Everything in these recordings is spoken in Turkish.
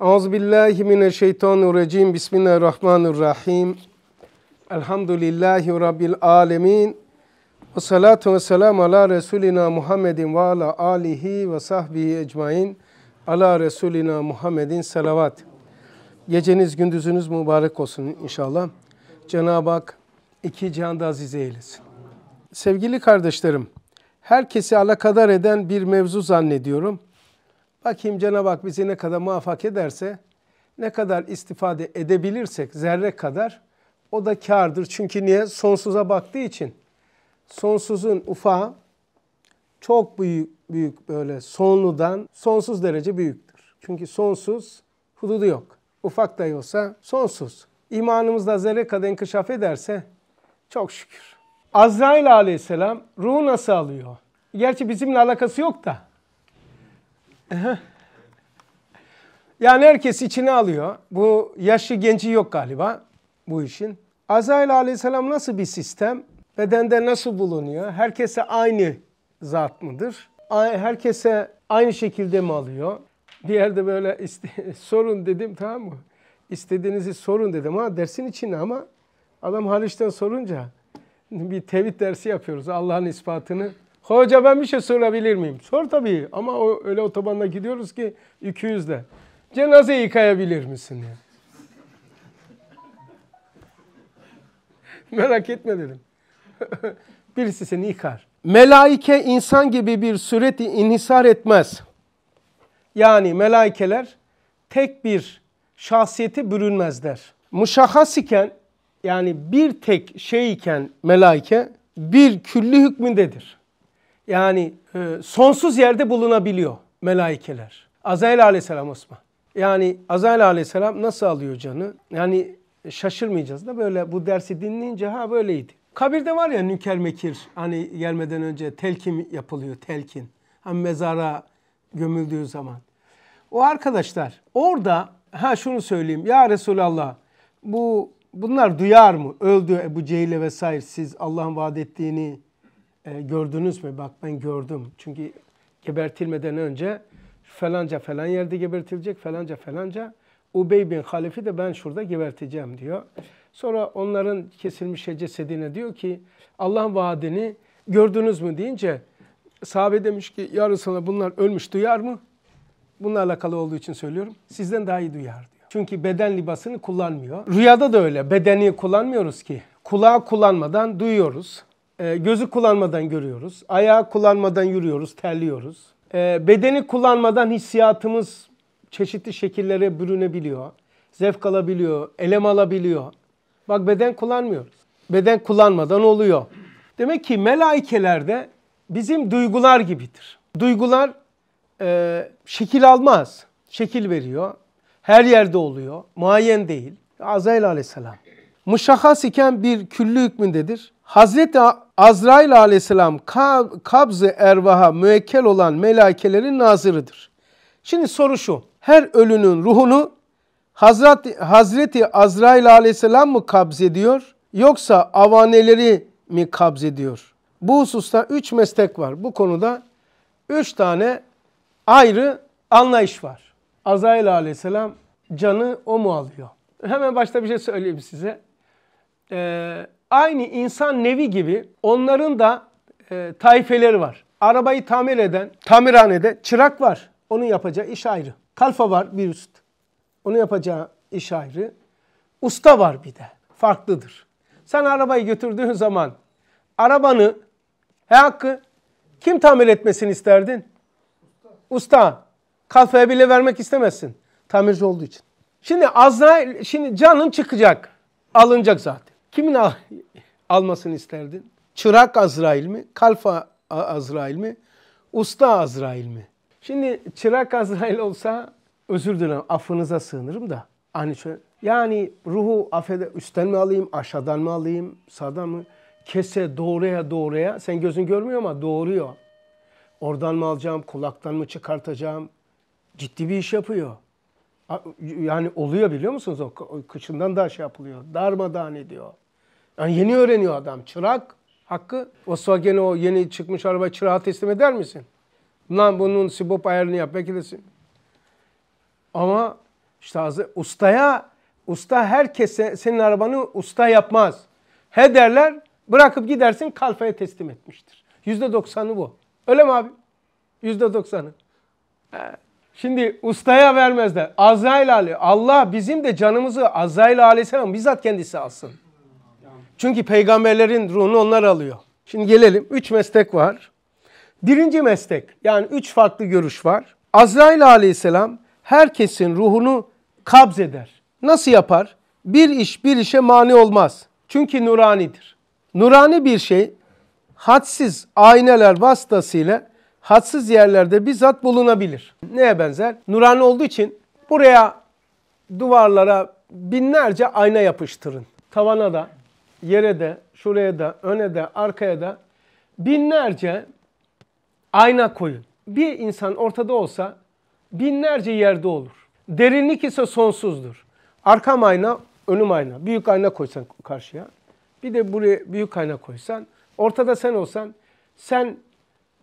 Euzubillahimineşşeytanirracim. Bismillahirrahmanirrahim. Elhamdülillahi Rabbil alemin. Ve salatu ve selamu ala Resulina Muhammedin ve ala alihi ve sahbihi ecmain. Ala Resulina Muhammedin salavat. Geceniz gündüzünüz mübarek olsun inşallah. Cenab-ı Hak iki cihanda aziz eylesin. Sevgili kardeşlerim, herkesi alakadar eden bir mevzu zannediyorum. Bakayım Cenab-ı Hak bizi ne kadar muvaffak ederse, ne kadar istifade edebilirsek zerre kadar o da kârdır. Çünkü niye? Sonsuza baktığı için. Sonsuzun ufağı çok büyük büyük böyle sonludan sonsuz derece büyüktür. Çünkü sonsuz hududu yok. Ufak dahi olsa sonsuz. İmanımız zerre kadar inkişaf ederse çok şükür. Azrail aleyhisselam ruhu nasıl alıyor? Gerçi bizimle alakası yok da yani herkes içine alıyor. Bu yaşı genci yok galiba bu işin. Azrail aleyhisselam nasıl bir sistem? Bedende nasıl bulunuyor? Herkese aynı zat mıdır? Herkese aynı şekilde mi alıyor? Bir yerde böyle sorun dedim tamam mı? İstediğinizi sorun dedim ha dersin içine ama adam Haliç'ten sorunca bir tevhid dersi yapıyoruz. Allah'ın ispatını Hoca ben bir şey sorabilir miyim? Sor tabii ama o, öyle otobanda gidiyoruz ki 200 de Cenaze yıkayabilir misin? Yani? Merak etme dedim. Birisi seni yıkar. Melaike insan gibi bir sureti inhisar etmez. Yani melaikeler tek bir şahsiyeti bürünmezler. Muşahhas iken yani bir tek şey iken melaike bir külli hükmündedir. Yani e, sonsuz yerde bulunabiliyor melaikeler. Azrail aleyhisselam Osman. Yani Azrail aleyhisselam nasıl alıyor canı? Yani şaşırmayacağız da böyle bu dersi dinleyince ha böyleydi. Kabirde var ya nüker mekir hani gelmeden önce telkin yapılıyor telkin. Hani mezara gömüldüğü zaman. O arkadaşlar orada ha şunu söyleyeyim ya Resulallah bu bunlar duyar mı? Öldü Ebu Cehil'e vesaire siz Allah'ın vaad ettiğini e, gördünüz mü? Bak ben gördüm. Çünkü gebertilmeden önce falanca falan yerde gebertilecek, falanca falanca. Ubey bin Halif'i de ben şurada geberteceğim diyor. Sonra onların kesilmiş şey cesedine diyor ki Allah'ın vaadini gördünüz mü deyince sahabe demiş ki yarısına bunlar ölmüş duyar mı? Bununla alakalı olduğu için söylüyorum. Sizden daha iyi duyar diyor. Çünkü beden libasını kullanmıyor. Rüyada da öyle. Bedeni kullanmıyoruz ki. Kulağı kullanmadan duyuyoruz. E, gözü kullanmadan görüyoruz. Ayağı kullanmadan yürüyoruz, terliyoruz. E, bedeni kullanmadan hissiyatımız çeşitli şekillere bürünebiliyor. Zevk alabiliyor, elem alabiliyor. Bak beden kullanmıyoruz. Beden kullanmadan oluyor. Demek ki melaikelerde bizim duygular gibidir. Duygular e, şekil almaz. Şekil veriyor. Her yerde oluyor. Muayyen değil. Azrail aleyhisselam. Muşahhas iken bir küllü hükmündedir. Hazreti Azrail aleyhisselam kabzı ervaha müekkel olan melekelerin nazırıdır. Şimdi soru şu. Her ölünün ruhunu Hazreti, Hazreti Azrail aleyhisselam mı kabz ediyor yoksa avaneleri mi kabz ediyor? Bu hususta üç meslek var. Bu konuda üç tane ayrı anlayış var. Azrail aleyhisselam canı o mu alıyor? Hemen başta bir şey söyleyeyim size. Ee, Aynı insan nevi gibi onların da e, tayfeleri var. Arabayı tamir eden, tamirhanede çırak var. Onun yapacağı iş ayrı. Kalfa var bir üst. Onun yapacağı iş ayrı. Usta var bir de. Farklıdır. Sen arabayı götürdüğün zaman arabanı he hakkı kim tamir etmesini isterdin? Usta. Kalfaya bile vermek istemezsin. Tamirci olduğu için. Şimdi Azrail, şimdi canın çıkacak. Alınacak zaten. Kimin al almasını isterdin? Çırak Azrail mi? Kalfa Azrail mi? Usta Azrail mi? Şimdi çırak Azrail olsa özür dilerim affınıza sığınırım da. Hani şöyle, yani ruhu affede üstten mi alayım, aşağıdan mı alayım, sağdan mı? Kese doğruya doğruya. Sen gözün görmüyor ama doğruyor. Oradan mı alacağım, kulaktan mı çıkartacağım? Ciddi bir iş yapıyor. Yani oluyor biliyor musunuz? O kıçından da şey yapılıyor. Darmadağın ediyor. Yani yeni öğreniyor adam. Çırak hakkı. Volkswagen'e o yeni çıkmış araba çırağı teslim eder misin? Lan bunun sibop ayarını yap. Belki de ama işte ustaya, usta herkese senin arabanı usta yapmaz. He derler, bırakıp gidersin kalfaya teslim etmiştir. Yüzde doksanı bu. Öyle mi abi? Yüzde doksanı. Ee, şimdi ustaya vermezler. Azrail Ali. Allah bizim de canımızı Azrail Aleyhisselam bizzat kendisi alsın. Çünkü peygamberlerin ruhunu onlar alıyor. Şimdi gelelim. Üç meslek var. Birinci meslek yani üç farklı görüş var. Azrail aleyhisselam herkesin ruhunu kabz eder. Nasıl yapar? Bir iş bir işe mani olmaz. Çünkü nuranidir. Nurani bir şey hadsiz ayneler vasıtasıyla hadsiz yerlerde bizzat bulunabilir. Neye benzer? Nurani olduğu için buraya duvarlara binlerce ayna yapıştırın. Tavana da yere de, şuraya da, öne de, arkaya da binlerce ayna koyun. Bir insan ortada olsa binlerce yerde olur. Derinlik ise sonsuzdur. Arkam ayna, önüm ayna. Büyük ayna koysan karşıya. Bir de buraya büyük ayna koysan. Ortada sen olsan. Sen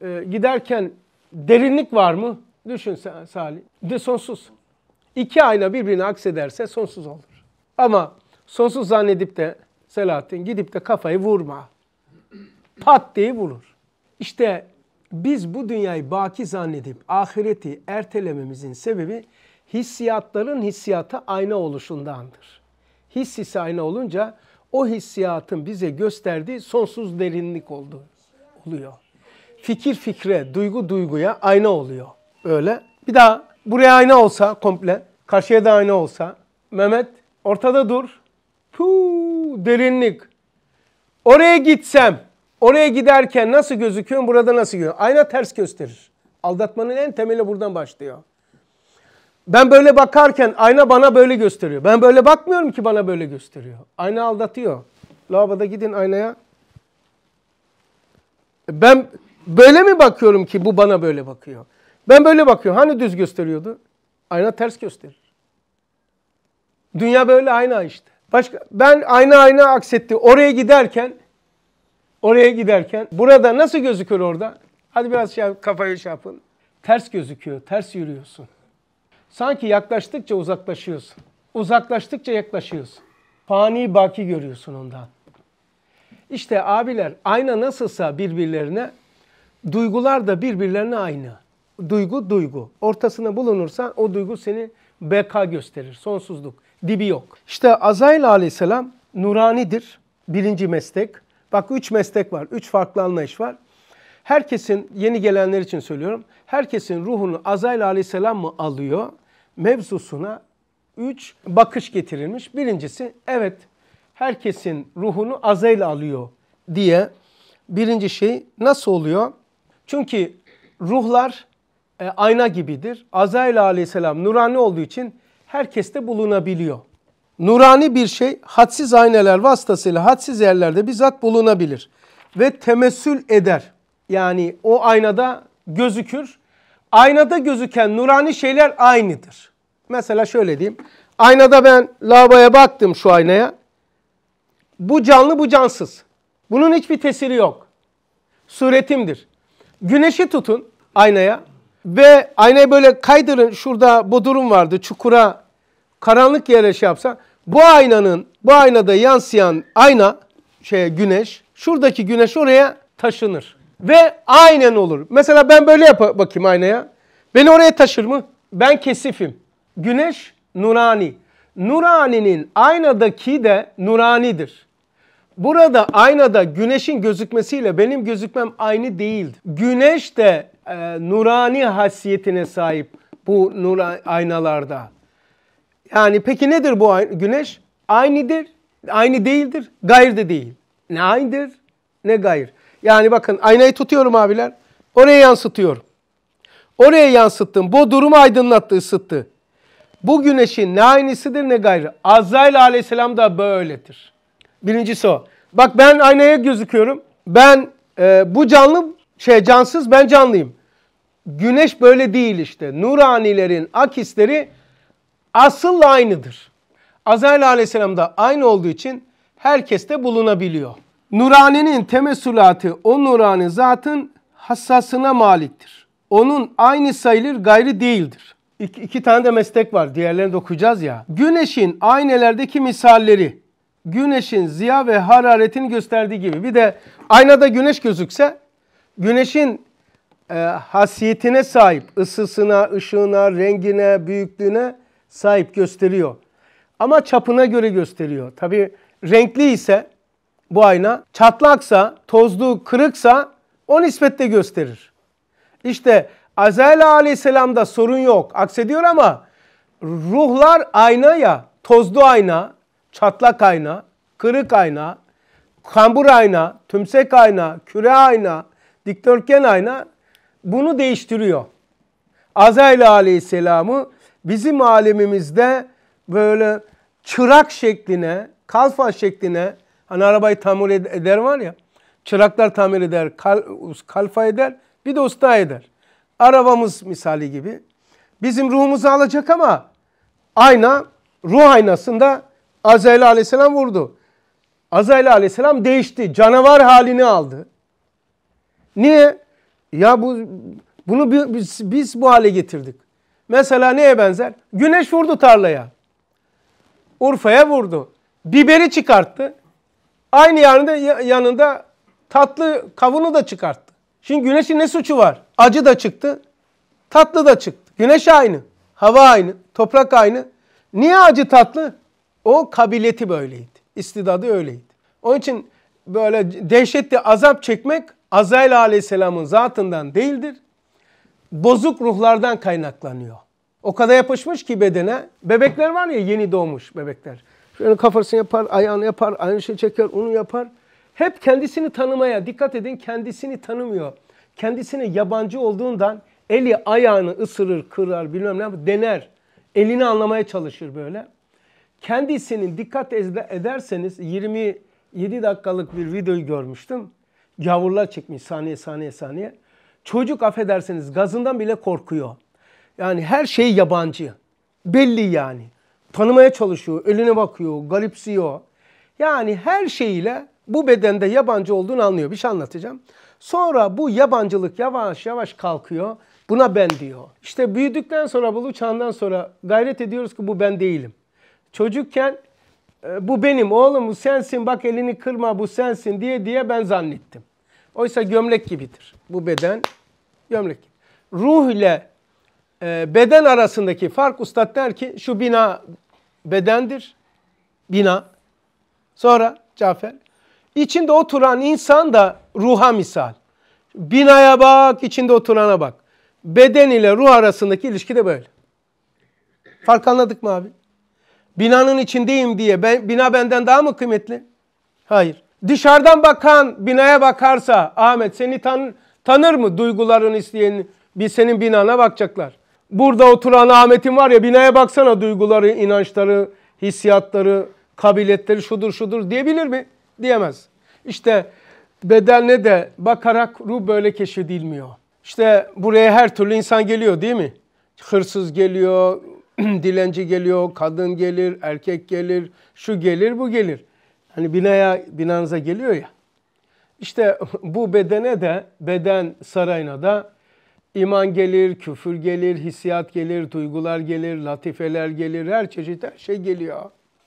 e, giderken derinlik var mı? Düşün Salih. De sonsuz. İki ayna birbirine aksederse sonsuz olur. Ama sonsuz zannedip de Selahattin gidip de kafayı vurma. Pat diye vurur. İşte biz bu dünyayı baki zannedip ahireti ertelememizin sebebi hissiyatların hissiyata ayna oluşundandır. His ise ayna olunca o hissiyatın bize gösterdiği sonsuz derinlik oldu, oluyor. Fikir fikre, duygu duyguya ayna oluyor. Öyle. Bir daha buraya ayna olsa komple, karşıya da ayna olsa, Mehmet ortada dur, Puu, derinlik. Oraya gitsem, oraya giderken nasıl gözüküyorum, burada nasıl görünüyorum? Ayna ters gösterir. Aldatmanın en temeli buradan başlıyor. Ben böyle bakarken ayna bana böyle gösteriyor. Ben böyle bakmıyorum ki bana böyle gösteriyor. Ayna aldatıyor. Lavaboda gidin aynaya. Ben böyle mi bakıyorum ki bu bana böyle bakıyor? Ben böyle bakıyorum. Hani düz gösteriyordu? Ayna ters gösterir. Dünya böyle ayna işte. Başka ben ayna ayna aksetti. Oraya giderken oraya giderken burada nasıl gözükür orada? Hadi biraz şey kafayı şey yapın. Ters gözüküyor. Ters yürüyorsun. Sanki yaklaştıkça uzaklaşıyorsun. Uzaklaştıkça yaklaşıyorsun. Fani baki görüyorsun ondan. İşte abiler ayna nasılsa birbirlerine duygular da birbirlerine aynı. Duygu duygu. Ortasına bulunursan o duygu seni BK gösterir. Sonsuzluk dibi yok. İşte Azrail aleyhisselam nuranidir. Birinci meslek. Bak üç meslek var. Üç farklı anlayış var. Herkesin, yeni gelenler için söylüyorum. Herkesin ruhunu Azrail aleyhisselam mı alıyor? Mevzusuna üç bakış getirilmiş. Birincisi evet herkesin ruhunu Azrail alıyor diye. Birinci şey nasıl oluyor? Çünkü ruhlar e, ayna gibidir. Azrail aleyhisselam nurani olduğu için herkeste bulunabiliyor. Nurani bir şey hadsiz ayneler vasıtasıyla hadsiz yerlerde bizzat bulunabilir ve temessül eder. Yani o aynada gözükür. Aynada gözüken nurani şeyler aynıdır. Mesela şöyle diyeyim. Aynada ben lavaboya baktım şu aynaya. Bu canlı bu cansız. Bunun hiçbir tesiri yok. Suretimdir. Güneşi tutun aynaya ve aynayı böyle kaydırın. Şurada bu durum vardı. Çukura karanlık yere şey yapsa bu aynanın bu aynada yansıyan ayna şey güneş şuradaki güneş oraya taşınır. Ve aynen olur. Mesela ben böyle yap bakayım aynaya. Beni oraya taşır mı? Ben kesifim. Güneş nurani. Nurani'nin aynadaki de nuranidir. Burada aynada güneşin gözükmesiyle benim gözükmem aynı değildir. Güneş de e, nurani hasiyetine sahip bu nur aynalarda. Yani peki nedir bu güneş? Aynidir? aynı değildir, gayr de değil. Ne aynıdır ne gayr. Yani bakın aynayı tutuyorum abiler. Oraya yansıtıyorum. Oraya yansıttım. Bu durumu aydınlattı, ısıttı. Bu güneşin ne aynısıdır ne gayrı. Azrail aleyhisselam da böyledir. Birincisi o. Bak ben aynaya gözüküyorum. Ben e, bu canlı, şey cansız ben canlıyım. Güneş böyle değil işte. Nuranilerin akisleri Asıl aynıdır. Azrail aleyhisselam da aynı olduğu için herkeste bulunabiliyor. Nurani'nin temessülatı o nurani zatın hassasına maliktir. Onun aynı sayılır gayri değildir. İki, iki tane de meslek var. Diğerlerini de okuyacağız ya. Güneşin aynelerdeki misalleri güneşin ziya ve hararetini gösterdiği gibi. Bir de aynada güneş gözükse güneşin e, hasiyetine sahip ısısına, ışığına, rengine, büyüklüğüne sahip gösteriyor. Ama çapına göre gösteriyor. Tabi renkli ise bu ayna çatlaksa, tozlu, kırıksa o nispetle gösterir. İşte Azrail aleyhisselamda sorun yok. Aksediyor ama ruhlar ayna ya. Tozlu ayna, çatlak ayna, kırık ayna, kambur ayna, tümsek ayna, küre ayna, dikdörtgen ayna bunu değiştiriyor. Azrail aleyhisselamı bizim alemimizde böyle çırak şekline, kalfa şekline hani arabayı tamir eder var ya. Çıraklar tamir eder, kal, kalfa eder, bir de usta eder. Arabamız misali gibi bizim ruhumuzu alacak ama ayna ruh aynasında Azrail aleyhisselam vurdu. Azrail aleyhisselam değişti. Canavar halini aldı. Niye? Ya bu bunu biz, biz bu hale getirdik. Mesela neye benzer? Güneş vurdu tarlaya. Urfa'ya vurdu. Biberi çıkarttı. Aynı yanında, yanında tatlı kavunu da çıkarttı. Şimdi güneşin ne suçu var? Acı da çıktı, tatlı da çıktı. Güneş aynı, hava aynı, toprak aynı. Niye acı tatlı? O kabiliyeti böyleydi. İstidadı öyleydi. Onun için böyle dehşetli azap çekmek Azrail aleyhisselamın zatından değildir bozuk ruhlardan kaynaklanıyor. O kadar yapışmış ki bedene. Bebekler var ya yeni doğmuş bebekler. Şöyle kafasını yapar, ayağını yapar, aynı şey çeker, onu yapar. Hep kendisini tanımaya, dikkat edin kendisini tanımıyor. Kendisine yabancı olduğundan eli ayağını ısırır, kırar, bilmem ne dener. Elini anlamaya çalışır böyle. Kendisinin dikkat ederseniz 27 dakikalık bir videoyu görmüştüm. Gavurlar çekmiş saniye saniye saniye. Çocuk affedersiniz gazından bile korkuyor. Yani her şey yabancı. Belli yani. Tanımaya çalışıyor, eline bakıyor, garipsiyor. Yani her şeyiyle bu bedende yabancı olduğunu anlıyor. Bir şey anlatacağım. Sonra bu yabancılık yavaş yavaş kalkıyor. Buna ben diyor. İşte büyüdükten sonra bu çağından sonra gayret ediyoruz ki bu ben değilim. Çocukken e, bu benim oğlum bu sensin bak elini kırma bu sensin diye diye ben zannettim. Oysa gömlek gibidir. Bu beden gömlek Ruh ile e, beden arasındaki fark ustad der ki şu bina bedendir. Bina. Sonra Cafer. İçinde oturan insan da ruha misal. Binaya bak, içinde oturana bak. Beden ile ruh arasındaki ilişki de böyle. Fark anladık mı abi? Binanın içindeyim diye ben, bina benden daha mı kıymetli? Hayır dışarıdan bakan binaya bakarsa Ahmet seni tan tanır mı duygularını isteyen bir senin binana bakacaklar. Burada oturan Ahmet'in var ya binaya baksana duyguları, inançları, hissiyatları, kabiliyetleri şudur şudur diyebilir mi? Diyemez. İşte bedenle de bakarak ruh böyle keşfedilmiyor. İşte buraya her türlü insan geliyor değil mi? Hırsız geliyor, dilenci geliyor, kadın gelir, erkek gelir, şu gelir, bu gelir. Hani binaya binanıza geliyor ya. İşte bu bedene de beden sarayına da iman gelir, küfür gelir, hissiyat gelir, duygular gelir, latifeler gelir, her çeşit her şey geliyor.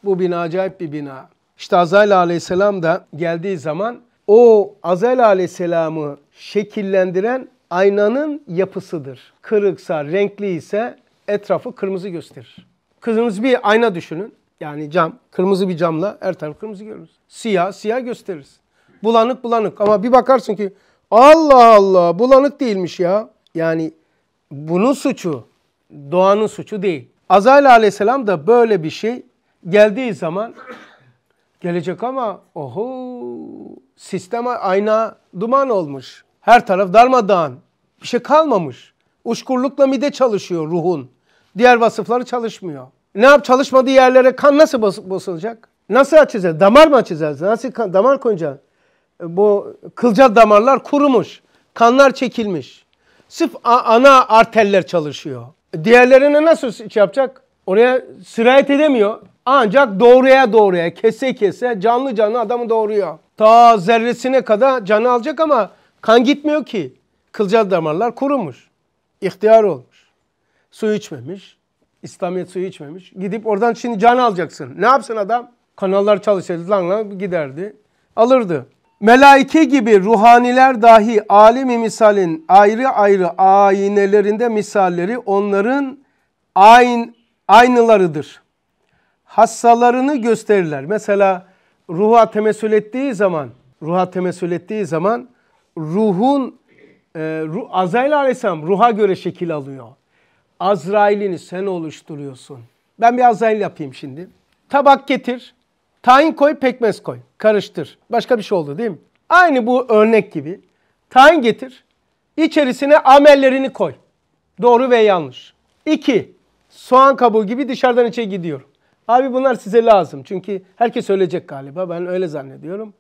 Bu bina acayip bir bina. İşte Azrail aleyhisselam da geldiği zaman o Azrail aleyhisselamı şekillendiren aynanın yapısıdır. Kırıksa, renkli ise etrafı kırmızı gösterir. Kızınız bir ayna düşünün. Yani cam, kırmızı bir camla her taraf kırmızı görürüz. Siyah, siyah gösteririz. Bulanık bulanık ama bir bakarsın ki Allah Allah bulanık değilmiş ya. Yani bunun suçu doğanın suçu değil. Azrail aleyhisselam da böyle bir şey geldiği zaman gelecek ama oho sistem ayna duman olmuş. Her taraf darmadağın. Bir şey kalmamış. Uşkurlukla mide çalışıyor ruhun. Diğer vasıfları çalışmıyor. Ne yap çalışmadığı yerlere kan nasıl bas, basılacak? Nasıl açacağız? Damar mı açacağız? Nasıl kan, damar koyacağız? E, bu kılca damarlar kurumuş. Kanlar çekilmiş. Sırf ana arterler çalışıyor. Diğerlerine nasıl şey yapacak? Oraya sirayet edemiyor. Ancak doğruya doğruya kese kese canlı canlı adamı doğuruyor. Ta zerresine kadar canı alacak ama kan gitmiyor ki. Kılcal damarlar kurumuş. İhtiyar olmuş. Su içmemiş. İslamiyet suyu içmemiş. Gidip oradan şimdi can alacaksın. Ne yapsın adam? Kanallar çalışsaydı lan lan giderdi. Alırdı. Melaike gibi ruhaniler dahi alimi misalin ayrı ayrı aynelerinde misalleri onların ayn, aynılarıdır. Hassalarını gösterirler. Mesela ruha temessül ettiği zaman, ruha temessül ettiği zaman ruhun e, ruh, Azrail Aleyhisselam ruha göre şekil alıyor. Azrail'ini sen oluşturuyorsun. Ben bir Azrail yapayım şimdi. Tabak getir. Tahin koy, pekmez koy. Karıştır. Başka bir şey oldu değil mi? Aynı bu örnek gibi. Tahin getir. İçerisine amellerini koy. Doğru ve yanlış. İki, soğan kabuğu gibi dışarıdan içe gidiyor. Abi bunlar size lazım. Çünkü herkes ölecek galiba. Ben öyle zannediyorum.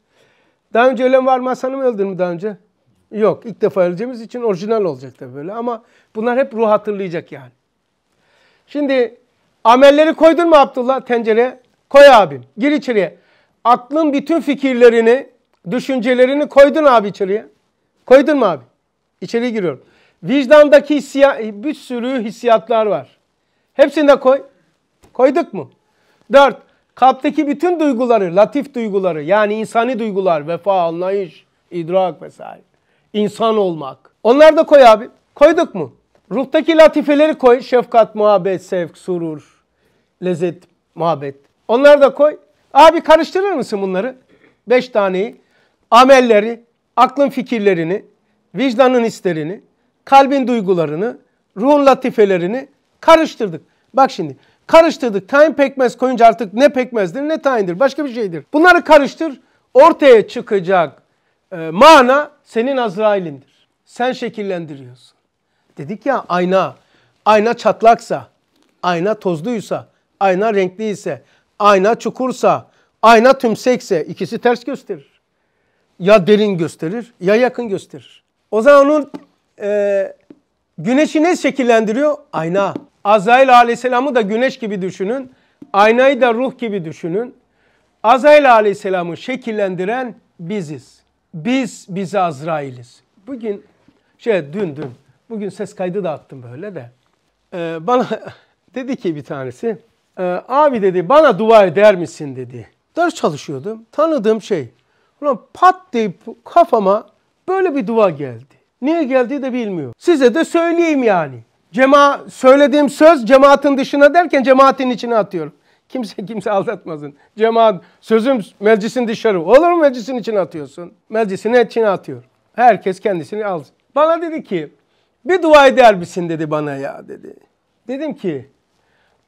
Daha önce ölen var mı? Hasan'ı mı öldürdün daha önce? Yok ilk defa öleceğimiz için orijinal olacak tabii böyle ama bunlar hep ruh hatırlayacak yani. Şimdi amelleri koydun mu Abdullah tencereye? Koy abim gir içeriye. Aklın bütün fikirlerini, düşüncelerini koydun abi içeriye. Koydun mu abi? İçeri giriyorum. Vicdandaki hissiya, bir sürü hissiyatlar var. Hepsini de koy. Koyduk mu? Dört, kalpteki bütün duyguları, latif duyguları yani insani duygular, vefa, anlayış, idrak vesaire insan olmak. Onlar da koy abi. Koyduk mu? Ruhtaki latifeleri koy. Şefkat, muhabbet, sevk, surur, lezzet, muhabbet. Onları da koy. Abi karıştırır mısın bunları? Beş taneyi. Amelleri, aklın fikirlerini, vicdanın hislerini, kalbin duygularını, ruhun latifelerini karıştırdık. Bak şimdi karıştırdık. Tayin pekmez koyunca artık ne pekmezdir ne tayindir başka bir şeydir. Bunları karıştır ortaya çıkacak e, mana senin Azrail'indir. Sen şekillendiriyorsun. Dedik ya ayna, ayna çatlaksa, ayna tozluysa, ayna renkliyse, ayna çukursa, ayna tümsekse ikisi ters gösterir. Ya derin gösterir ya yakın gösterir. O zaman onun e, güneşi ne şekillendiriyor? Ayna. Azrail aleyhisselamı da güneş gibi düşünün. Aynayı da ruh gibi düşünün. Azrail aleyhisselamı şekillendiren biziz. Biz bize Azrail'iz. Bugün şey dün dün bugün ses kaydı da attım böyle de. Ee, bana dedi ki bir tanesi e, abi dedi bana dua eder misin dedi. Ders çalışıyordum. Tanıdığım şey. Ulan pat deyip kafama böyle bir dua geldi. Niye geldi de bilmiyor. Size de söyleyeyim yani. Cema söylediğim söz cemaatin dışına derken cemaatin içine atıyorum. Kimse kimse aldatmasın. Cemaat sözüm meclisin dışarı. Olur mu meclisin içine atıyorsun? Meclisin içine atıyor. Herkes kendisini alsın. Bana dedi ki bir dua eder misin dedi bana ya dedi. Dedim ki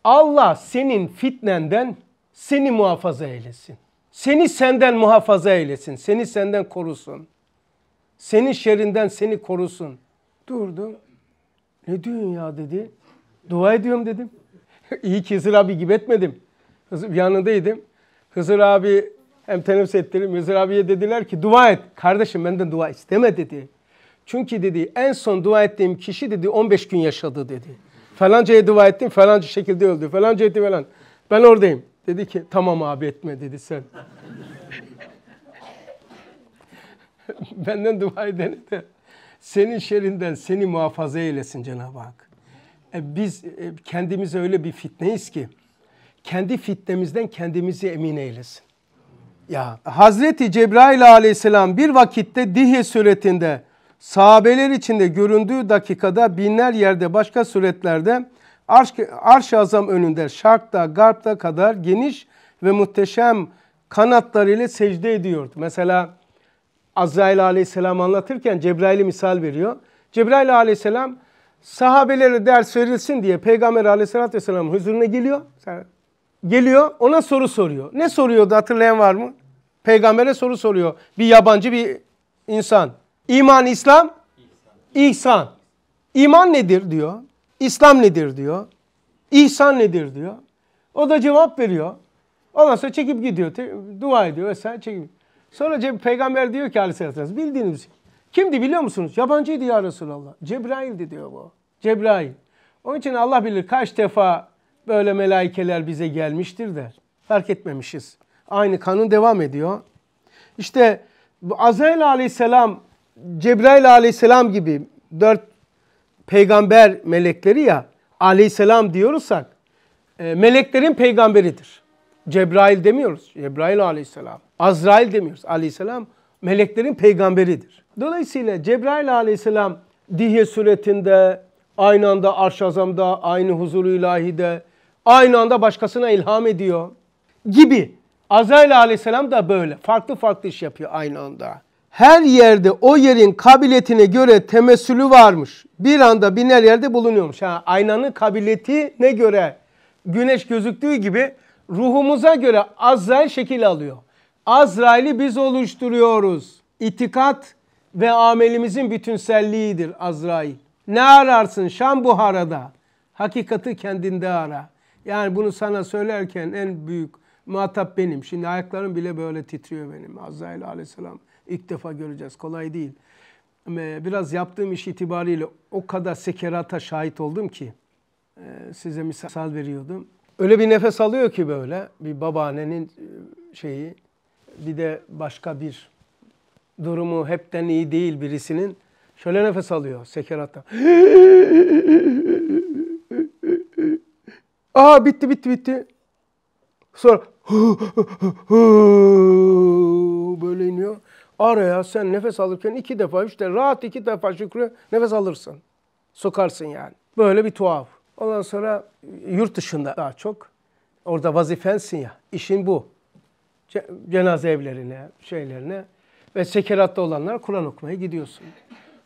Allah senin fitnenden seni muhafaza eylesin. Seni senden muhafaza eylesin. Seni senden korusun. senin şerinden seni korusun. durdu Ne diyorsun ya dedi. Dua ediyorum dedim. İyi ki zira abi gibi etmedim. Hızır, yanındaydım. Hızır abi hem teneffüs ettirim. Hızır abiye dediler ki dua et. Kardeşim benden dua isteme dedi. Çünkü dedi en son dua ettiğim kişi dedi 15 gün yaşadı dedi. Falancaya dua ettim falanca şekilde öldü. Falanca etti falan. Ben oradayım. Dedi ki tamam abi etme dedi sen. benden dua edeni de senin şerinden seni muhafaza eylesin Cenab-ı Hak. E biz e, kendimize öyle bir fitneyiz ki kendi fitnemizden kendimizi emin eylesin. Ya Hazreti Cebrail aleyhisselam bir vakitte Dihye suretinde sahabeler içinde göründüğü dakikada binler yerde başka suretlerde arş, arş azam önünde şarkta garpta kadar geniş ve muhteşem kanatlarıyla secde ediyordu. Mesela Azrail aleyhisselam anlatırken Cebrail'i misal veriyor. Cebrail aleyhisselam sahabelere ders verilsin diye Peygamber aleyhisselatü vesselam huzuruna geliyor geliyor ona soru soruyor. Ne soruyordu hatırlayan var mı? Peygamber'e soru soruyor. Bir yabancı bir insan. İman, İslam, ihsan. İman nedir diyor. İslam nedir diyor. İhsan nedir diyor. O da cevap veriyor. Ondan sonra çekip gidiyor. Dua ediyor vesaire çekip. Sonra Ceb peygamber diyor ki aleyhissalatü vesselam bildiğiniz şey. kimdi biliyor musunuz? Yabancıydı ya Resulallah. Cebrail'di diyor bu. Cebrail. Onun için Allah bilir kaç defa böyle melaikeler bize gelmiştir der. Fark etmemişiz. Aynı kanun devam ediyor. İşte Azrail aleyhisselam, Cebrail aleyhisselam gibi dört peygamber melekleri ya aleyhisselam diyorsak e, meleklerin peygamberidir. Cebrail demiyoruz. Cebrail aleyhisselam. Azrail demiyoruz. Aleyhisselam meleklerin peygamberidir. Dolayısıyla Cebrail aleyhisselam diye suretinde aynı anda arş azamda, aynı huzuru ilahide, aynı anda başkasına ilham ediyor gibi. Azrail aleyhisselam da böyle farklı farklı iş yapıyor aynı anda. Her yerde o yerin kabiliyetine göre temessülü varmış. Bir anda biner yerde bulunuyormuş. Ha, aynanın kabiliyetine göre güneş gözüktüğü gibi ruhumuza göre Azrail şekil alıyor. Azrail'i biz oluşturuyoruz. İtikat ve amelimizin bütünselliğidir Azrail. Ne ararsın Şam Buhara'da? Hakikati kendinde ara. Yani bunu sana söylerken en büyük muhatap benim. Şimdi ayaklarım bile böyle titriyor benim. Azrail aleyhisselam ilk defa göreceğiz. Kolay değil. Biraz yaptığım iş itibariyle o kadar sekerata şahit oldum ki e, size misal veriyordum. Öyle bir nefes alıyor ki böyle bir babaannenin e, şeyi bir de başka bir durumu hepten iyi değil birisinin şöyle nefes alıyor sekeratta. Aa bitti bitti bitti. Sonra böyle iniyor. Araya sen nefes alırken iki defa, üç defa, rahat iki defa şükrü nefes alırsın. Sokarsın yani. Böyle bir tuhaf. Ondan sonra yurt dışında daha çok. Orada vazifensin ya. İşin bu. cenaze evlerine, şeylerine ve sekeratta olanlar Kur'an okumaya gidiyorsun.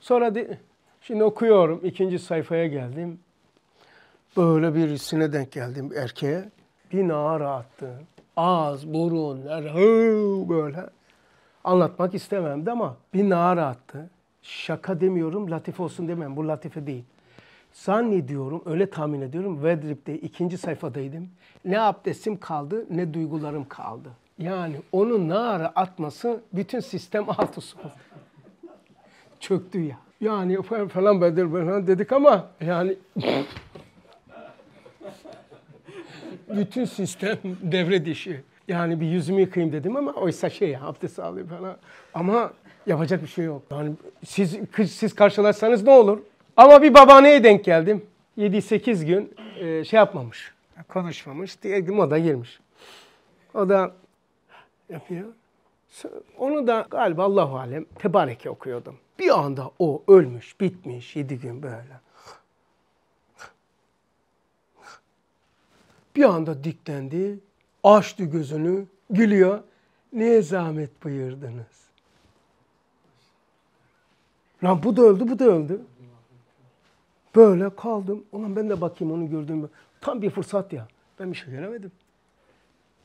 Sonra de, şimdi okuyorum. ikinci sayfaya geldim. Böyle birisine denk geldim erkeğe. Bir nara attı. Ağız, burun, böyle. Anlatmak istemem de ama bir nara attı. Şaka demiyorum, latife olsun demem. Bu latife değil. Zannediyorum, öyle tahmin ediyorum. Vedrip'te ikinci sayfadaydım. Ne abdestim kaldı, ne duygularım kaldı. Yani onun nara atması bütün sistem alt Çöktü ya. Yani falan bedir falan dedik ama yani bütün sistem devre dışı. Yani bir yüzümü yıkayayım dedim ama oysa şey abdest alayım falan. Ama yapacak bir şey yok. Yani siz, siz karşılaşsanız ne olur? Ama bir babaanneye denk geldim. 7-8 gün e, şey yapmamış. Konuşmamış. Diye moda girmiş. O da yapıyor. Onu da galiba Allahu Alem tebareke okuyordum. Bir anda o ölmüş, bitmiş, yedi gün böyle. Bir anda diklendi, açtı gözünü, gülüyor. Niye zahmet buyurdunuz? Lan bu da öldü, bu da öldü. Böyle kaldım. Ulan ben de bakayım onu gördüğüm. Tam bir fırsat ya. Ben bir şey göremedim.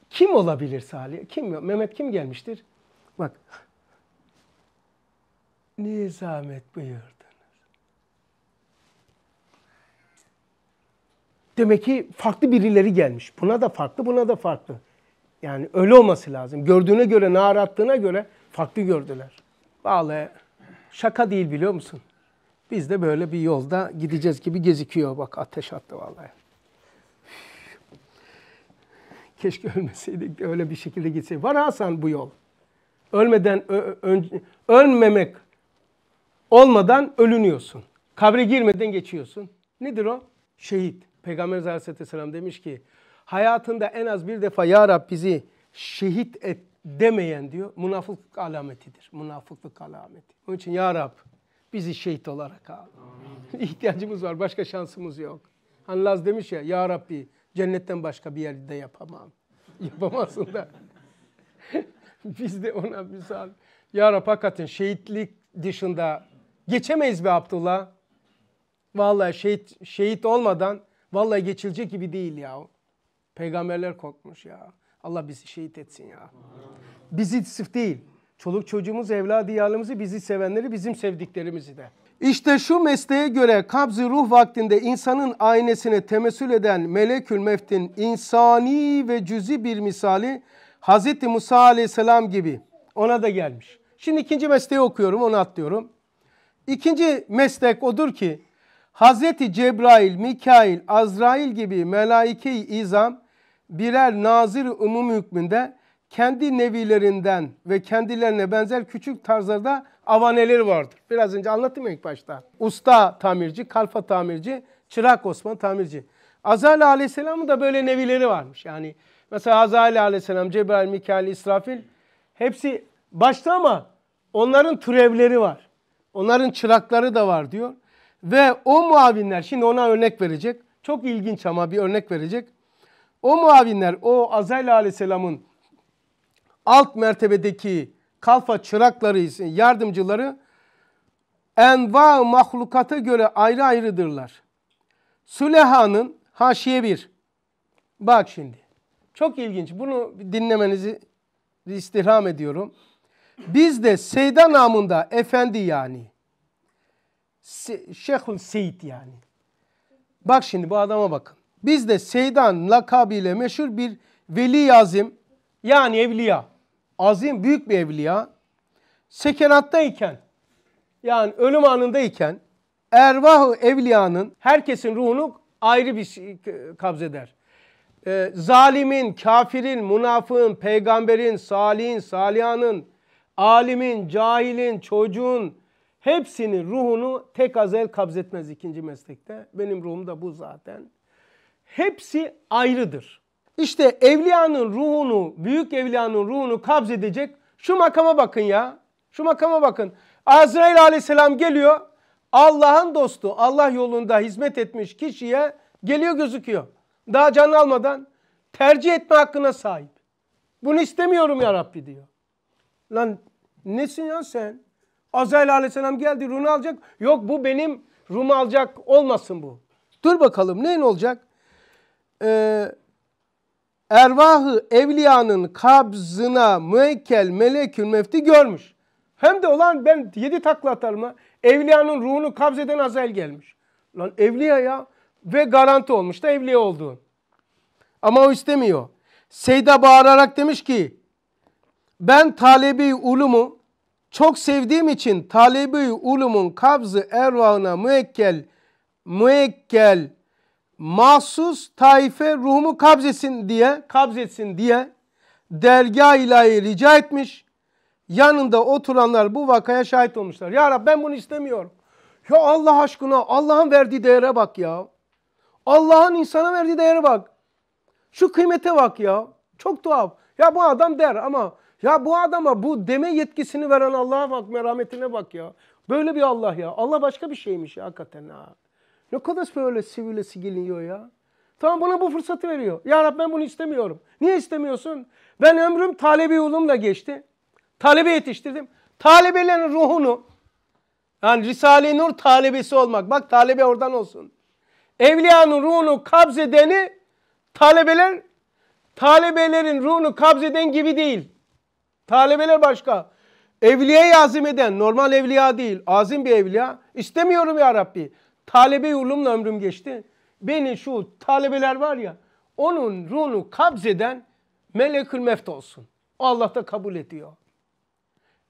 Kim olabilir Salih? Kim? yok? Mehmet kim gelmiştir? Bak. Niye zahmet buyurdu? Demek ki farklı birileri gelmiş. Buna da farklı, buna da farklı. Yani öyle olması lazım. Gördüğüne göre, nar attığına göre farklı gördüler. Vallahi şaka değil biliyor musun? Biz de böyle bir yolda gideceğiz gibi gezikiyor Bak ateş attı vallahi. Keşke ölmeseydik öyle bir şekilde gitseydik. Var Hasan bu yol. Ölmeden, ölmemek olmadan ölünüyorsun. Kabre girmeden geçiyorsun. Nedir o? Şehit. Peygamber Aleyhisselam demiş ki hayatında en az bir defa Ya Rab bizi şehit et demeyen diyor münafıklık alametidir. Münafıklık alameti. Onun için Ya Rab bizi şehit olarak al. İhtiyacımız var başka şansımız yok. Hani Laz demiş ya Ya Rabbi cennetten başka bir yerde yapamam. Yapamazsın da. Biz de ona misal. Ya Rab hakikaten şehitlik dışında geçemeyiz be Abdullah. Vallahi şehit, şehit olmadan Vallahi geçilecek gibi değil ya. Peygamberler korkmuş ya. Allah bizi şehit etsin ya. Bizi sırf değil. Çoluk çocuğumuz, evladı, yalımızı, bizi sevenleri, bizim sevdiklerimizi de. İşte şu mesleğe göre kabzi ruh vaktinde insanın aynesine temsil eden melekül meftin insani ve cüzi bir misali Hz. Musa aleyhisselam gibi ona da gelmiş. Şimdi ikinci mesleği okuyorum onu atlıyorum. İkinci meslek odur ki Hazreti Cebrail, Mikail, Azrail gibi melaike-i izam birer nazir umum hükmünde kendi nevilerinden ve kendilerine benzer küçük tarzlarda avaneleri vardır. Biraz önce anlattım ilk başta. Usta tamirci, kalfa tamirci, çırak Osman tamirci. Azrail Aleyhisselam'ın da böyle nevileri varmış. Yani mesela Azrail Aleyhisselam, Cebrail, Mikail, İsrafil hepsi başta ama onların türevleri var. Onların çırakları da var diyor. Ve o muavinler şimdi ona örnek verecek. Çok ilginç ama bir örnek verecek. O muavinler o Azrail aleyhisselamın alt mertebedeki kalfa çırakları, yardımcıları enva mahlukata göre ayrı ayrıdırlar. Süleha'nın haşiye bir. Bak şimdi. Çok ilginç. Bunu dinlemenizi istirham ediyorum. Biz de Seyda namında efendi yani Şehul Seyit yani. Bak şimdi bu adama bakın. Bizde Seydan lakabıyla meşhur bir veli azim yani evliya. Azim büyük bir evliya. Sekerattayken yani ölüm anındayken Ervah evliyanın herkesin ruhunu ayrı bir şey kabzeder. Ee, zalimin, kafirin, münafığın, peygamberin, salihin, salihanın, alimin, cahilin, çocuğun, Hepsinin ruhunu tek azel kabzetmez ikinci meslekte. Benim ruhum da bu zaten. Hepsi ayrıdır. İşte evliyanın ruhunu, büyük evliyanın ruhunu kabzedecek. Şu makama bakın ya. Şu makama bakın. Azrail aleyhisselam geliyor. Allah'ın dostu, Allah yolunda hizmet etmiş kişiye geliyor gözüküyor. Daha can almadan tercih etme hakkına sahip. Bunu istemiyorum ya Rabbi diyor. Lan nesin ya sen? Azrail aleyhisselam geldi ruhunu alacak. Yok bu benim ruhumu alacak olmasın bu. Dur bakalım neyin olacak? Ee, ervahı evliyanın kabzına müekkel melekül mefti görmüş. Hem de olan ben yedi takla atarım ha. Evliyanın ruhunu kabzeden Azrail gelmiş. Lan evliya ya. Ve garanti olmuş da evliya olduğu. Ama o istemiyor. Seyda bağırarak demiş ki ben talebi ulumu çok sevdiğim için talebi ulumun kabzı ervahına müekkel, müekkel, mahsus taife ruhumu kabzetsin diye, kabzetsin diye dergah ilahi rica etmiş. Yanında oturanlar bu vakaya şahit olmuşlar. Ya Rab ben bunu istemiyorum. Ya Allah aşkına Allah'ın verdiği değere bak ya. Allah'ın insana verdiği değere bak. Şu kıymete bak ya. Çok tuhaf. Ya bu adam der ama ya bu adama bu deme yetkisini veren Allah'a bak, merhametine bak ya. Böyle bir Allah ya. Allah başka bir şeymiş ya hakikaten ha. Ne kadar böyle sivilesi geliyor ya. Tamam bana bu fırsatı veriyor. Ya Rabbi ben bunu istemiyorum. Niye istemiyorsun? Ben ömrüm talebi yolumla geçti. Talebe yetiştirdim. Talebelerin ruhunu yani Risale-i Nur talebesi olmak. Bak talebe oradan olsun. Evliyanın ruhunu kabzedeni talebeler talebelerin ruhunu kabzeden gibi değil. Talebeler başka. Evliya azim eden, normal evliya değil, azim bir evliya. İstemiyorum ya Rabbi. Talebe yolumla ömrüm geçti. Beni şu talebeler var ya, onun ruhunu kabzeden melekül meft olsun. Allah da kabul ediyor.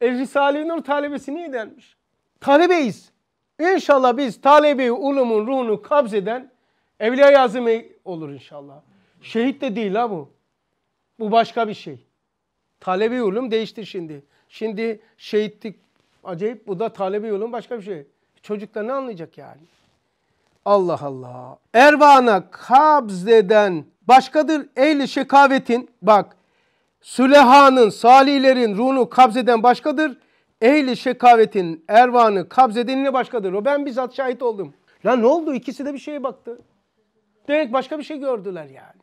E Risale-i Nur talebesi niye denmiş? Talebeyiz. İnşallah biz talebi ulumun ruhunu kabzeden evliya azime olur inşallah. Şehit de değil ha bu. Bu başka bir şey. Talebi ulum değişti şimdi. Şimdi şehitlik acayip bu da talebi ulum başka bir şey. Çocuklar ne anlayacak yani? Allah Allah. Ervana kabzeden başkadır ehli şekavetin bak Sülehan'ın, Salihlerin ruhunu kabzeden başkadır. Ehli şekavetin ervanı kabzedenine başkadır. O ben bizzat şahit oldum. Lan ne oldu? İkisi de bir şeye baktı. Demek başka bir şey gördüler yani.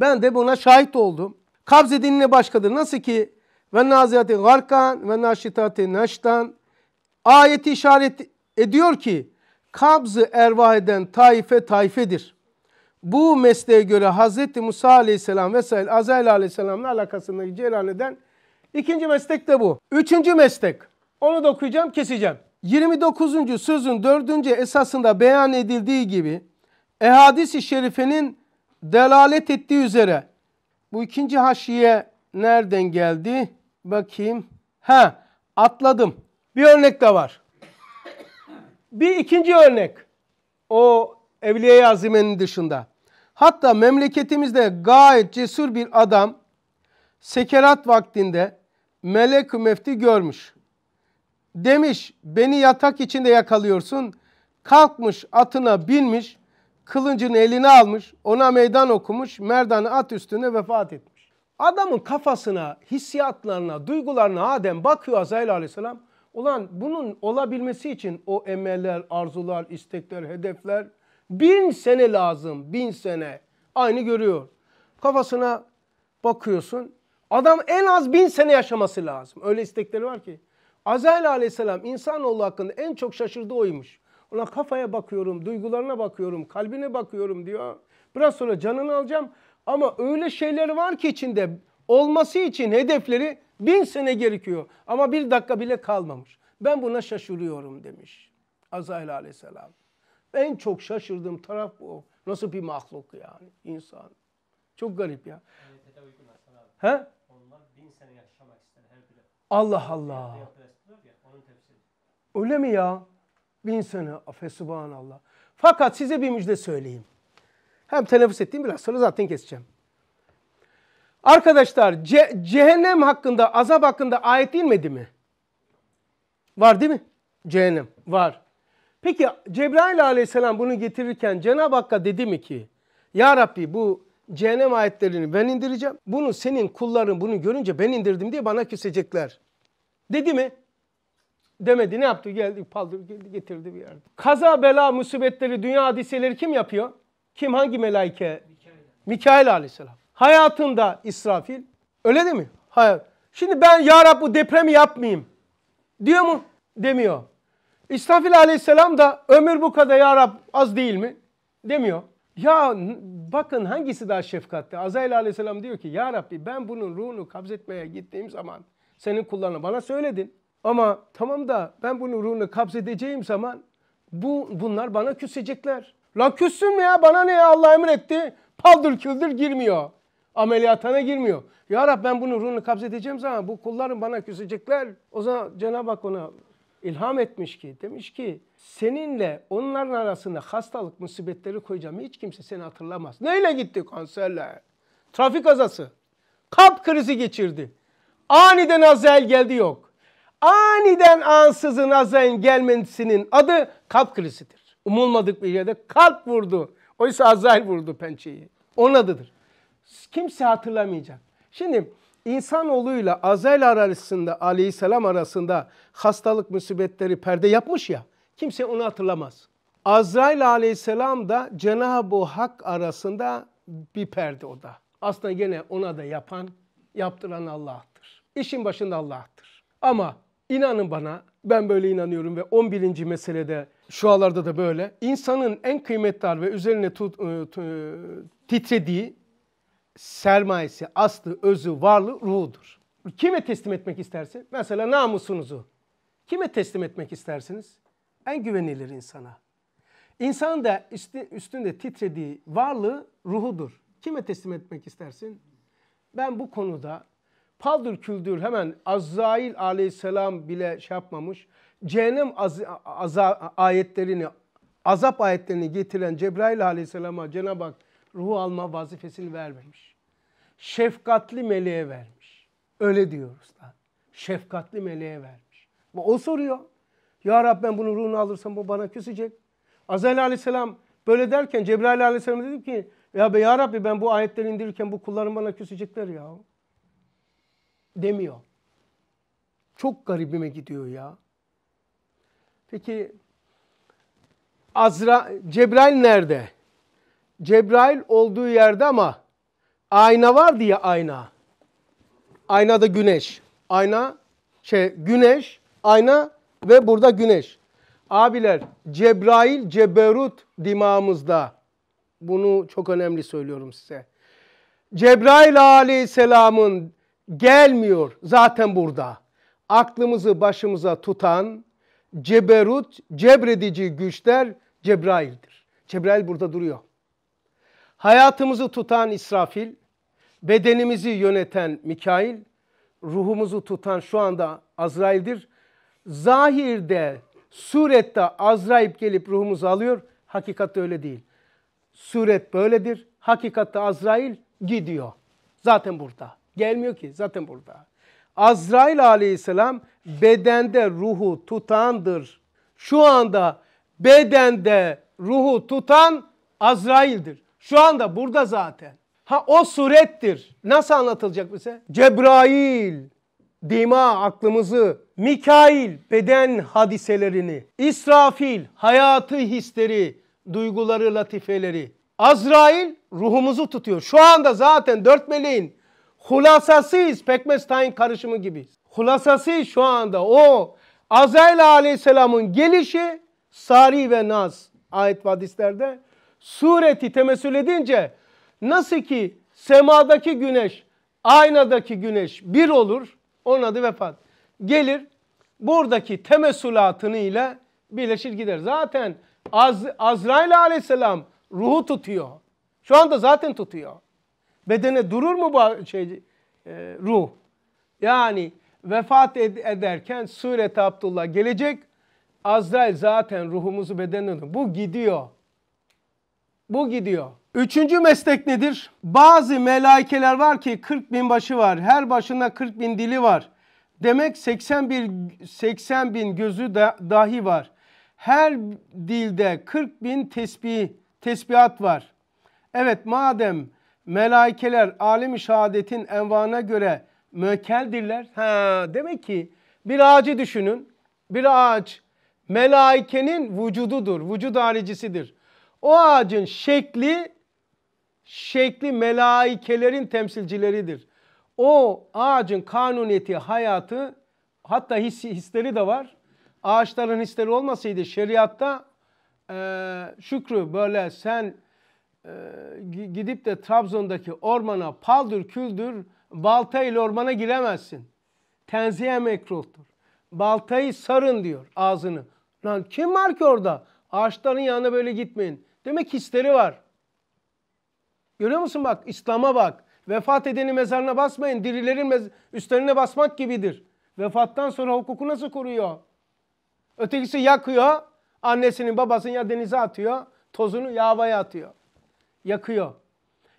Ben de buna şahit oldum. Kabz edinine başkadır. Nasıl ki ve naziyati garkan ve naşitati neştan ayeti işaret ediyor ki kabzı ervah eden taife taifedir. Bu mesleğe göre Hz. Musa aleyhisselam vesaire Azrail aleyhisselamla alakasını alakasındaki eden ikinci meslek de bu. Üçüncü meslek. Onu da okuyacağım keseceğim. 29. sözün 4. esasında beyan edildiği gibi ehadisi şerifenin delalet ettiği üzere bu ikinci haşiye nereden geldi? Bakayım. Ha atladım. Bir örnek de var. Bir ikinci örnek. O evliye i Azime'nin dışında. Hatta memleketimizde gayet cesur bir adam sekerat vaktinde melek mefti görmüş. Demiş beni yatak içinde yakalıyorsun. Kalkmış atına binmiş kılıncını eline almış, ona meydan okumuş, merdanı at üstüne vefat etmiş. Adamın kafasına, hissiyatlarına, duygularına Adem bakıyor Azrail aleyhisselam. Ulan bunun olabilmesi için o emeller, arzular, istekler, hedefler bin sene lazım, bin sene. Aynı görüyor. Kafasına bakıyorsun, adam en az bin sene yaşaması lazım. Öyle istekleri var ki. Azrail aleyhisselam insanoğlu hakkında en çok şaşırdığı oymuş. Ona kafaya bakıyorum, duygularına bakıyorum, kalbine bakıyorum diyor. Biraz sonra canını alacağım ama öyle şeyler var ki içinde olması için hedefleri bin sene gerekiyor. Ama bir dakika bile kalmamış. Ben buna şaşırıyorum demiş Azrail aleyhisselam. En çok şaşırdığım taraf bu. Nasıl bir mahluk yani insan. Çok garip ya. He? Allah Allah. Öyle mi ya? bin sene afe subhanallah. Fakat size bir müjde söyleyeyim. Hem teneffüs ettiğim biraz sonra zaten keseceğim. Arkadaşlar ce cehennem hakkında, azap hakkında ayet inmedi mi? Var değil mi? Cehennem var. Peki Cebrail aleyhisselam bunu getirirken Cenab-ı Hakk'a dedi mi ki Ya Rabbi bu cehennem ayetlerini ben indireceğim. Bunu senin kulların bunu görünce ben indirdim diye bana küsecekler. Dedi mi? Demedi ne yaptı? Geldi paldır getirdi bir yerde. Kaza, bela, musibetleri, dünya hadiseleri kim yapıyor? Kim hangi melaike? Mikail, Mikail aleyhisselam. Hayatında İsrafil. Öyle değil mi? Hayır. Şimdi ben ya Rab bu depremi yapmayayım. Diyor mu? Demiyor. İsrafil aleyhisselam da ömür bu kadar ya Rab az değil mi? Demiyor. Ya bakın hangisi daha şefkatli? Azrail aleyhisselam diyor ki ya Rabbi ben bunun ruhunu kabzetmeye gittiğim zaman senin kullarına bana söyledin. Ama tamam da ben bunun ruhunu kabzedeceğim zaman bu bunlar bana küsecekler. La küssün mü ya bana ne ya Allah emretti. Paldır küldür girmiyor. Ameliyatana girmiyor. Ya Rab ben bunun ruhunu kabzedeceğim zaman bu kullarım bana küsecekler. O zaman Cenab-ı Hak ona ilham etmiş ki demiş ki seninle onların arasında hastalık musibetleri koyacağım. Hiç kimse seni hatırlamaz. Neyle gitti kanserle? Trafik kazası. Kalp krizi geçirdi. Aniden azel geldi yok aniden ansızın Azrail'in gelmesinin adı kalp krizidir. Umulmadık bir yerde kalp vurdu. Oysa Azrail vurdu pençeyi. Onun adıdır. Kimse hatırlamayacak. Şimdi insanoğluyla Azrail arasında aleyhisselam arasında hastalık musibetleri perde yapmış ya kimse onu hatırlamaz. Azrail aleyhisselam da Cenab-ı Hak arasında bir perde o da. Aslında gene ona da yapan, yaptıran Allah'tır. İşin başında Allah'tır. Ama İnanın bana ben böyle inanıyorum ve 11. meselede şu alarda da böyle. İnsanın en kıymetli ve üzerine tut, e, e, titrediği sermayesi, aslı, özü, varlığı ruhudur. Kime teslim etmek istersin? Mesela namusunuzu. Kime teslim etmek istersiniz? En güvenilir insana. İnsanın da üstünde titrediği varlığı ruhudur. Kime teslim etmek istersin? Ben bu konuda paldır küldür hemen Azrail aleyhisselam bile şey yapmamış. Cehennem az, az ayetlerini, azap ayetlerini getiren Cebrail aleyhisselama Cenab-ı Hak ruhu alma vazifesini vermemiş. Şefkatli meleğe vermiş. Öyle diyoruz da. Şefkatli meleğe vermiş. O soruyor. Ya Rab ben bunun ruhunu alırsam bu bana küsecek. Azrail aleyhisselam böyle derken Cebrail aleyhisselam dedi ki ya, be, ya Rabbi ben bu ayetleri indirirken bu kullarım bana küsecekler ya demiyor. Çok garibime gidiyor ya. Peki Azra Cebrail nerede? Cebrail olduğu yerde ama ayna var diye ayna. Ayna da güneş. Ayna şey güneş, ayna ve burada güneş. Abiler Cebrail ceberut dimağımızda. Bunu çok önemli söylüyorum size. Cebrail aleyhisselamın gelmiyor zaten burada. Aklımızı başımıza tutan ceberut, cebredici güçler Cebrail'dir. Cebrail burada duruyor. Hayatımızı tutan İsrafil, bedenimizi yöneten Mikail, ruhumuzu tutan şu anda Azrail'dir. Zahirde, surette Azrail gelip ruhumuzu alıyor. Hakikatte öyle değil. Suret böyledir. Hakikatte Azrail gidiyor. Zaten burada. Gelmiyor ki zaten burada. Azrail aleyhisselam bedende ruhu tutandır. Şu anda bedende ruhu tutan Azrail'dir. Şu anda burada zaten. Ha o surettir. Nasıl anlatılacak bize? Cebrail, dima aklımızı, Mikail beden hadiselerini, İsrafil hayatı hisleri, duyguları latifeleri, Azrail ruhumuzu tutuyor. Şu anda zaten dört meleğin Hulasasıyız pekmez tayin karışımı gibiyiz. Hulasası şu anda o Azrail aleyhisselamın gelişi Sari ve Naz ayet vadislerde, sureti temsil edince nasıl ki semadaki güneş aynadaki güneş bir olur onun adı vefat gelir buradaki temesulatını ile birleşir gider. Zaten Az, Azrail aleyhisselam ruhu tutuyor. Şu anda zaten tutuyor. Bedene durur mu bu şey e, ruh? Yani vefat ed- ederken sureti Abdullah gelecek. Azrail zaten ruhumuzu bedene Bu gidiyor. Bu gidiyor. Üçüncü meslek nedir? Bazı melaikeler var ki 40 bin başı var. Her başında 40 bin dili var. Demek 80 bin, 80 bin gözü da, dahi var. Her dilde 40 bin tesbih, tesbihat var. Evet madem melaikeler alemi şehadetin envana göre mökeldirler. Ha, demek ki bir ağacı düşünün. Bir ağaç melaikenin vücududur, vücud haricisidir. O ağacın şekli, şekli melaikelerin temsilcileridir. O ağacın kanuniyeti, hayatı, hatta his, hisleri de var. Ağaçların hisleri olmasaydı şeriatta e, şükrü böyle sen ee, gidip de Trabzon'daki ormana paldır küldür baltayla ormana giremezsin. Tenzihe mekruhtur. Baltayı sarın diyor ağzını. Lan kim var ki orada? Ağaçların yanına böyle gitmeyin. Demek hisleri var. Görüyor musun bak İslam'a bak. Vefat edeni mezarına basmayın. Dirilerin üstlerine basmak gibidir. Vefattan sonra hukuku nasıl koruyor? Ötekisi yakıyor. Annesinin babasını ya denize atıyor. Tozunu ya havaya atıyor yakıyor.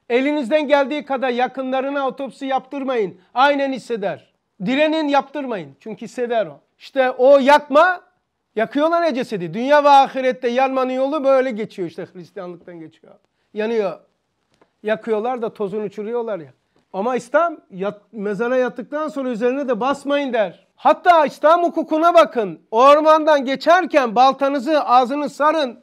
Elinizden geldiği kadar yakınlarına otopsi yaptırmayın. Aynen hisseder. Direnin yaptırmayın. Çünkü hisseder o. İşte o yakma yakıyorlar ne cesedi. Dünya ve ahirette yanmanın yolu böyle geçiyor işte Hristiyanlıktan geçiyor. Yanıyor. Yakıyorlar da tozunu uçuruyorlar ya. Ama İslam yat, mezara yattıktan sonra üzerine de basmayın der. Hatta İslam hukukuna bakın. Ormandan geçerken baltanızı ağzını sarın.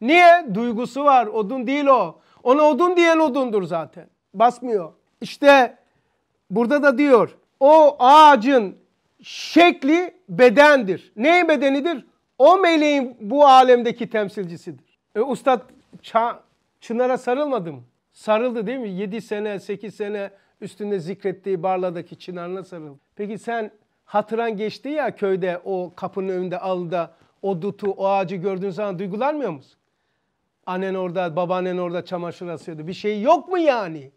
Niye? Duygusu var. Odun değil o. Ona odun diyen odundur zaten. Basmıyor. İşte burada da diyor o ağacın şekli bedendir. Ne bedenidir? O meleğin bu alemdeki temsilcisidir. E, Ustad ça- Çınar'a sarılmadı mı? Sarıldı değil mi? 7 sene, 8 sene üstünde zikrettiği Barla'daki Çınar'ına sarıldı. Peki sen hatıran geçti ya köyde o kapının önünde alda o dutu, o ağacı gördüğün zaman duygulanmıyor musun? Annen orada, babaannen orada çamaşır asıyordu. Bir şey yok mu yani?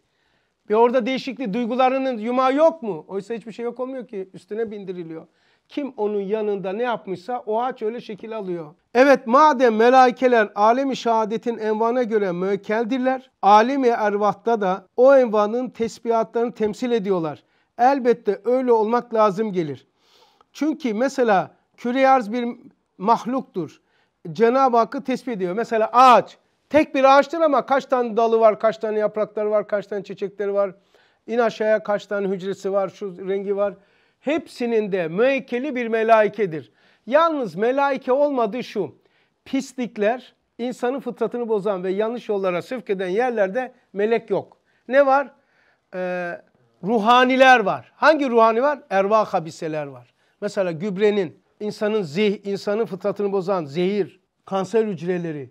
Bir orada değişiklik, duygularının yumağı yok mu? Oysa hiçbir şey yok olmuyor ki. Üstüne bindiriliyor. Kim onun yanında ne yapmışsa o ağaç öyle şekil alıyor. Evet madem melaikeler alemi şehadetin envana göre mökeldirler, alemi ervahta da o envanın tesbihatlarını temsil ediyorlar. Elbette öyle olmak lazım gelir. Çünkü mesela küre arz bir mahluktur. Cenab-ı Hakk'ı tespit ediyor. Mesela ağaç. Tek bir ağaçtır ama kaç tane dalı var, kaç tane yaprakları var, kaç tane çiçekleri var. İn aşağıya kaç tane hücresi var, şu rengi var. Hepsinin de müekkeli bir melaikedir. Yalnız melaike olmadığı şu. Pislikler, insanın fıtratını bozan ve yanlış yollara sevk eden yerlerde melek yok. Ne var? Ee, ruhaniler var. Hangi ruhani var? Erva habiseler var. Mesela gübrenin, insanın zih, insanın fıtratını bozan zehir, kanser hücreleri,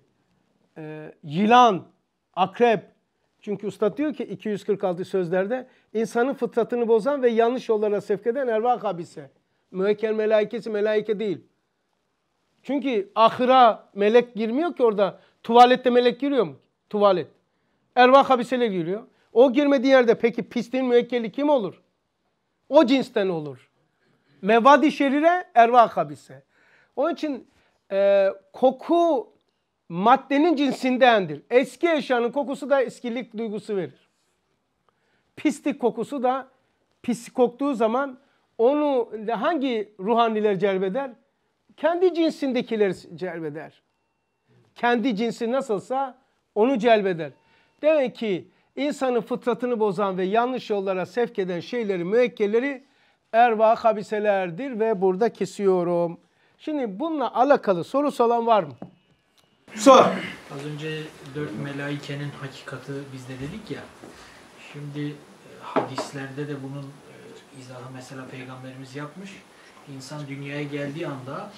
e, yılan, akrep. Çünkü usta diyor ki 246 sözlerde insanın fıtratını bozan ve yanlış yollara sevk eden ervah habise. Müekkel melaikesi melaike değil. Çünkü ahıra melek girmiyor ki orada. Tuvalette melek giriyor mu? Tuvalet. Ervah habiseler giriyor. O girmediği yerde peki pisliğin müekkeli kim olur? O cinsten olur mevadi şerire erva kabise. Onun için e, koku maddenin cinsindendir. Eski eşyanın kokusu da eskilik duygusu verir. Pislik kokusu da pis koktuğu zaman onu hangi ruhaniler celbeder? Kendi cinsindekiler celbeder. Kendi cinsi nasılsa onu celbeder. Demek ki insanın fıtratını bozan ve yanlış yollara sevk eden şeyleri, müekkeleri erva kabiselerdir ve burada kesiyorum. Şimdi bununla alakalı soru olan var mı? Sor. Az önce dört melaikenin hakikati bizde dedik ya. Şimdi e, hadislerde de bunun e, izahı mesela peygamberimiz yapmış. İnsan dünyaya geldiği anda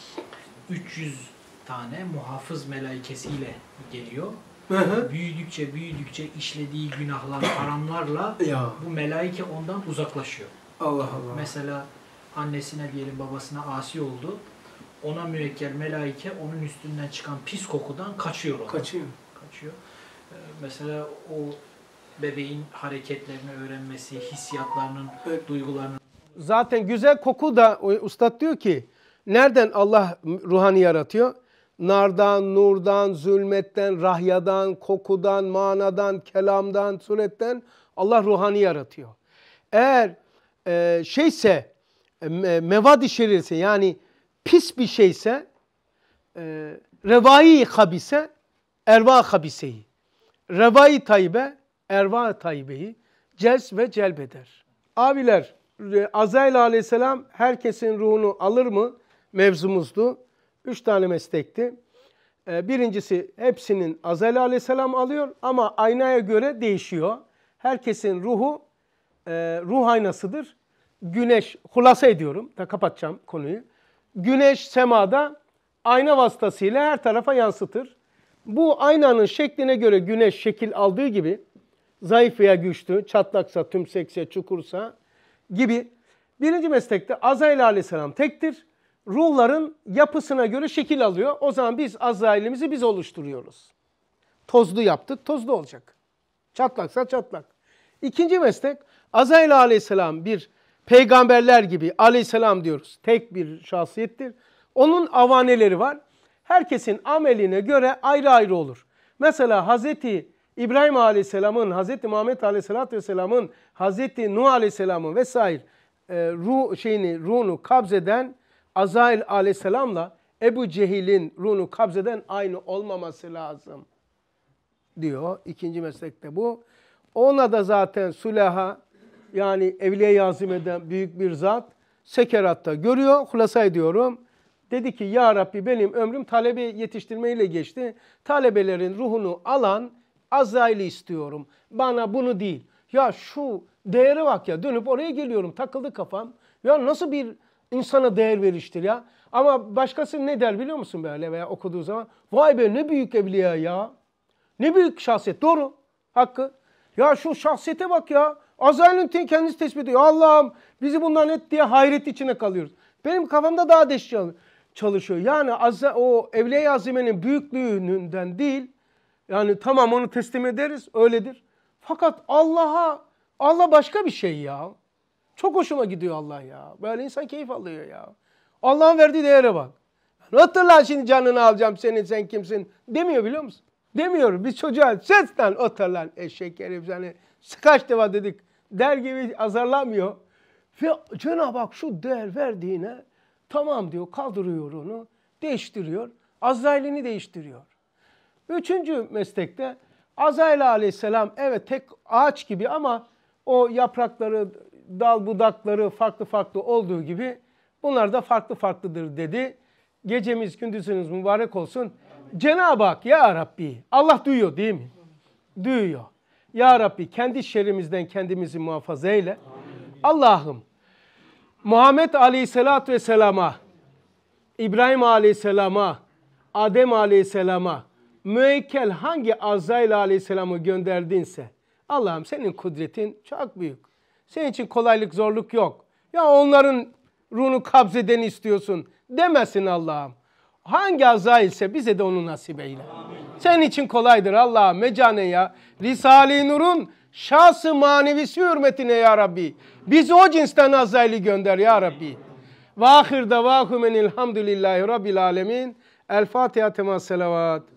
300 tane muhafız melaikesiyle geliyor. Hı hı. Büyüdükçe büyüdükçe işlediği günahlar, haramlarla ya. bu melaike ondan uzaklaşıyor. Allah Allah. Mesela annesine diyelim babasına asi oldu. Ona müekkel melaike onun üstünden çıkan pis kokudan kaçıyor ona. Kaçıyor. Kaçıyor. Ee, mesela o bebeğin hareketlerini öğrenmesi, hissiyatlarının, evet. duygularının. Zaten güzel koku da ustad diyor ki nereden Allah ruhani yaratıyor? Nardan, nurdan, zulmetten, rahyadan, kokudan, manadan, kelamdan, suretten Allah ruhani yaratıyor. Eğer e, şeyse e, mevadi şerirse yani pis bir şeyse e, revai habise erva habiseyi. Revai taybe erva taybeyi cez ve celbeder. Abiler e, Azrail aleyhisselam herkesin ruhunu alır mı? Mevzumuzdu. Üç tane meslekti. E, birincisi hepsinin Azrail aleyhisselam alıyor ama aynaya göre değişiyor. Herkesin ruhu e, ruh aynasıdır güneş, hulasa ediyorum da kapatacağım konuyu. Güneş semada ayna vasıtasıyla her tarafa yansıtır. Bu aynanın şekline göre güneş şekil aldığı gibi zayıf veya güçlü, çatlaksa, tümsekse, çukursa gibi birinci meslekte Azrail aleyhisselam tektir. Ruhların yapısına göre şekil alıyor. O zaman biz Azrail'imizi biz oluşturuyoruz. Tozlu yaptık, tozlu olacak. Çatlaksa çatlak. İkinci meslek Azrail aleyhisselam bir peygamberler gibi aleyhisselam diyoruz. Tek bir şahsiyettir. Onun avaneleri var. Herkesin ameline göre ayrı ayrı olur. Mesela Hazreti İbrahim Aleyhisselam'ın, Hazreti Muhammed Aleyhisselatü Vesselam'ın, Hazreti Nuh Aleyhisselam'ın vesaire e, ruh şeyini, ruhunu kabzeden Azail Aleyhisselam'la Ebu Cehil'in ruhunu kabzeden aynı olmaması lazım diyor. İkinci meslekte bu. Ona da zaten Süleha yani evliye yazım eden büyük bir zat sekeratta görüyor. Hulasa ediyorum. Dedi ki ya Rabbi benim ömrüm talebe yetiştirmeyle geçti. Talebelerin ruhunu alan Azrail'i istiyorum. Bana bunu değil. Ya şu değeri bak ya dönüp oraya geliyorum takıldı kafam. Ya nasıl bir insana değer veriştir ya. Ama başkası ne der biliyor musun böyle veya okuduğu zaman? Vay be ne büyük evliya ya. Ne büyük şahsiyet. Doğru. Hakkı. Ya şu şahsiyete bak ya. Azrail'in kendisi tespit ediyor. Allah'ım bizi bundan et diye hayret içine kalıyoruz. Benim kafamda daha deş çalışıyor. Yani o Evliya Azime'nin büyüklüğünden değil. Yani tamam onu teslim ederiz öyledir. Fakat Allah'a Allah başka bir şey ya. Çok hoşuma gidiyor Allah ya. Böyle insan keyif alıyor ya. Allah'ın verdiği değere bak. Hatırla şimdi canını alacağım senin sen kimsin demiyor biliyor musun? Demiyor biz çocuğa ses lan otur lan eşek herif seni. Kaç defa dedik der gibi azarlamıyor. Ve Cenab-ı Hak şu değer verdiğine tamam diyor kaldırıyor onu değiştiriyor. Azrail'ini değiştiriyor. Üçüncü meslekte Azrail aleyhisselam evet tek ağaç gibi ama o yaprakları, dal budakları farklı farklı olduğu gibi bunlar da farklı farklıdır dedi. Gecemiz gündüzünüz mübarek olsun. Cenab-ı Hak ya Rabbi Allah duyuyor değil mi? Duyuyor. Ya Rabbi kendi şerrimizden kendimizi muhafaza eyle. Allah'ım Muhammed Aleyhisselatü Vesselam'a, İbrahim Aleyhisselam'a, Adem Aleyhisselam'a müekkel hangi Azrail Aleyhisselam'ı gönderdinse Allah'ım senin kudretin çok büyük. Senin için kolaylık zorluk yok. Ya onların ruhunu kabzeden istiyorsun demesin Allah'ım hangi aza ise bize de onu nasip eyle. Amin. Senin için kolaydır Allah mecane ya. Risale-i Nur'un şahsı manevisi hürmetine ya Rabbi. Bizi o cinsten azaylı gönder ya Rabbi. Ve ahir davahümen elhamdülillahi rabbil alemin. El Fatiha tema selavat.